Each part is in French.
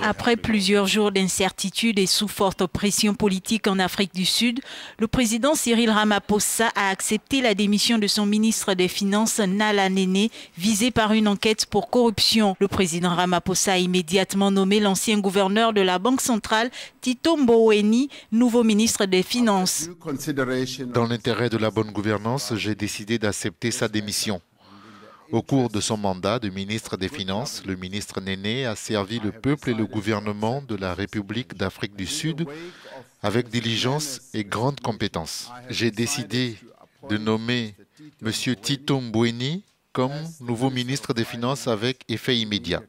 Après plusieurs jours d'incertitude et sous forte pression politique en Afrique du Sud, le président Cyril Ramaphosa a accepté la démission de son ministre des Finances, Nala Nene, visé par une enquête pour corruption. Le président Ramaphosa a immédiatement nommé l'ancien gouverneur de la Banque centrale, Tito Mboweni, nouveau ministre des Finances. Dans l'intérêt de la bonne gouvernance, j'ai décidé d'accepter sa démission. Au cours de son mandat de ministre des Finances, le ministre Néné a servi le peuple et le gouvernement de la République d'Afrique du Sud avec diligence et grande compétence. J'ai décidé de nommer M. Tito Mbueni comme nouveau ministre des Finances avec effet immédiat.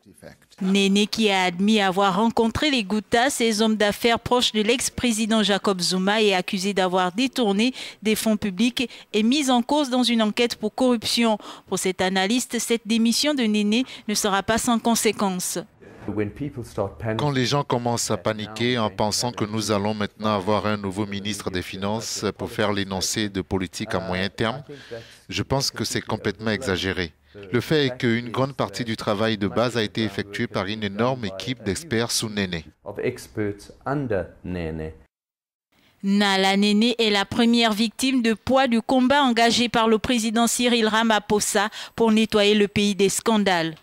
Néné, qui a admis avoir rencontré les Goutas, ces hommes d'affaires proches de l'ex-président Jacob Zuma, est accusé d'avoir détourné des fonds publics et mis en cause dans une enquête pour corruption. Pour cet analyste, cette démission de Néné ne sera pas sans conséquences. Quand les gens commencent à paniquer en pensant que nous allons maintenant avoir un nouveau ministre des Finances pour faire l'énoncé de politique à uh, moyen terme, je pense que c'est complètement exagéré. Le fait est qu'une grande partie uh, du travail de base a été effectué par une énorme équipe d'experts sous Néné. Nala Néné est la première victime de poids du combat engagé par le président Cyril Ramaphosa pour nettoyer le pays des scandales.